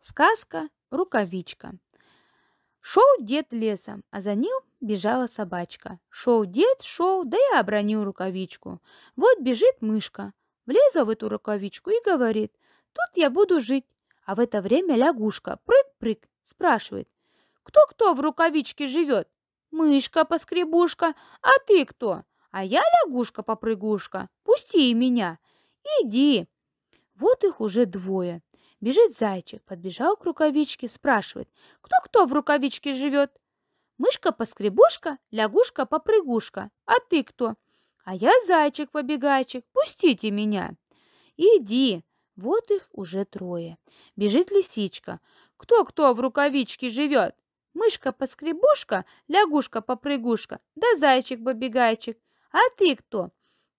Сказка «Рукавичка». Шел дед лесом, а за ним бежала собачка. Шел дед, шел, да и обронил рукавичку. Вот бежит мышка, влезла в эту рукавичку и говорит, тут я буду жить. А в это время лягушка прыг-прыг спрашивает, кто-кто в рукавичке живет? Мышка-поскребушка, а ты кто? А я лягушка-попрыгушка, пусти и меня. Иди. Вот их уже двое. Бежит зайчик, подбежал к рукавичке, спрашивает, кто-кто в рукавичке живет? Мышка-поскребушка, лягушка-попрыгушка, а ты кто? А я зайчик-побегайчик, пустите меня. Иди, вот их уже трое. Бежит лисичка. Кто-кто в рукавичке живет? Мышка-поскребушка, лягушка-попрыгушка, да зайчик-побегайчик. А ты кто?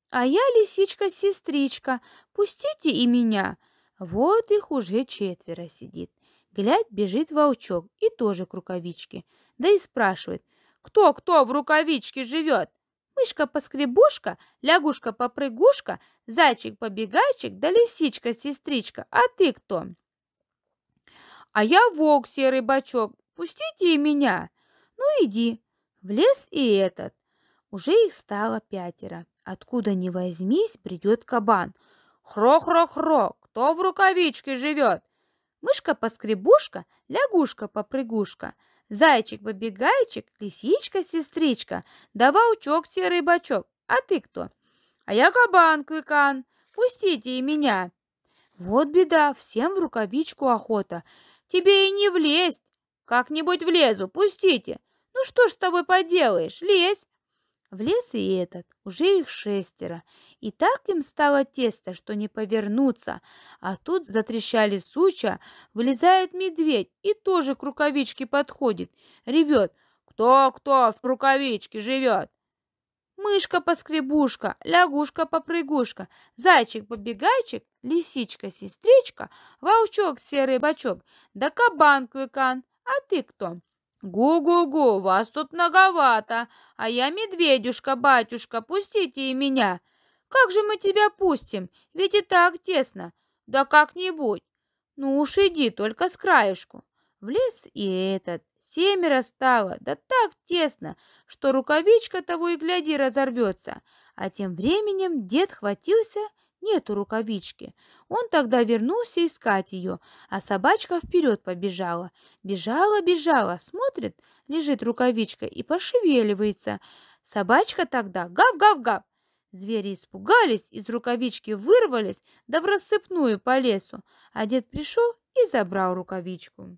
А я лисичка-сестричка, пустите и меня. Вот их уже четверо сидит. Глядь, бежит волчок и тоже к рукавичке. Да и спрашивает, кто-кто в рукавичке живет? Мышка-поскребушка, лягушка-попрыгушка, зайчик-побегайчик, да лисичка-сестричка. А ты кто? А я волк серый бачок. Пустите и меня. Ну иди. В лес и этот. Уже их стало пятеро. Откуда ни возьмись, придет кабан. Хро-хро-хро, кто в рукавичке живет? Мышка-поскребушка, лягушка-попрыгушка, зайчик-побегайчик, лисичка-сестричка, да волчок-серый-бачок. А ты кто? А я кабан-квикан. Пустите и меня. Вот беда, всем в рукавичку охота. Тебе и не влезть. Как-нибудь влезу, пустите. Ну что ж с тобой поделаешь, лезь. Влез и этот, уже их шестеро. И так им стало тесто, что не повернуться. А тут затрещали суча, вылезает медведь и тоже к рукавичке подходит. Ревет. «Кто-кто в рукавичке живет?» Мышка-поскребушка, лягушка-попрыгушка, зайчик-побегайчик, лисичка-сестричка, волчок-серый бачок, да кабан-квыкан. А ты кто? «Гу-гу-гу, вас тут многовато, а я медведюшка, батюшка, пустите и меня. Как же мы тебя пустим, ведь и так тесно. Да как-нибудь. Ну уж иди, только с краешку». Влез и этот. Семеро стало, да так тесно, что рукавичка того и гляди разорвется. А тем временем дед хватился Нету рукавички. Он тогда вернулся искать ее, а собачка вперед побежала. Бежала, бежала, смотрит, лежит рукавичка и пошевеливается. Собачка тогда гав-гав-гав. Звери испугались, из рукавички вырвались, да в рассыпную по лесу. А дед пришел и забрал рукавичку.